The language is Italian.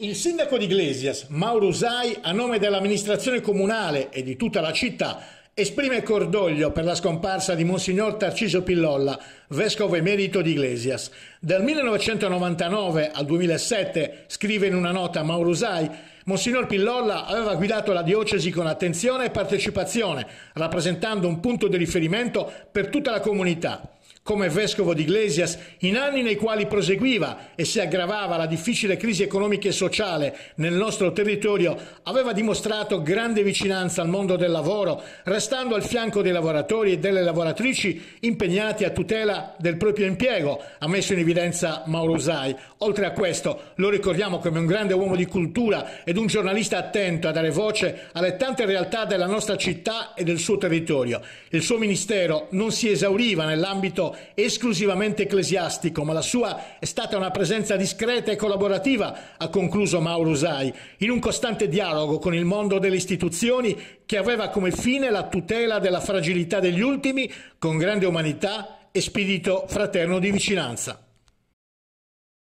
Il sindaco di Iglesias, Mauro Usai, a nome dell'amministrazione comunale e di tutta la città, esprime cordoglio per la scomparsa di Monsignor Tarciso Pillolla, vescovo emerito di Iglesias. Dal 1999 al 2007, scrive in una nota Mauro Usai, Monsignor Pillolla aveva guidato la diocesi con attenzione e partecipazione, rappresentando un punto di riferimento per tutta la comunità come vescovo di Iglesias, in anni nei quali proseguiva e si aggravava la difficile crisi economica e sociale nel nostro territorio, aveva dimostrato grande vicinanza al mondo del lavoro, restando al fianco dei lavoratori e delle lavoratrici impegnati a tutela del proprio impiego, ha messo in evidenza Mauro Usai. Oltre a questo, lo ricordiamo come un grande uomo di cultura ed un giornalista attento a dare voce alle tante realtà della nostra città e del suo territorio. Il suo ministero non si esauriva nell'ambito esclusivamente ecclesiastico, ma la sua è stata una presenza discreta e collaborativa, ha concluso Mauro Usai, in un costante dialogo con il mondo delle istituzioni che aveva come fine la tutela della fragilità degli ultimi con grande umanità e spirito fraterno di vicinanza.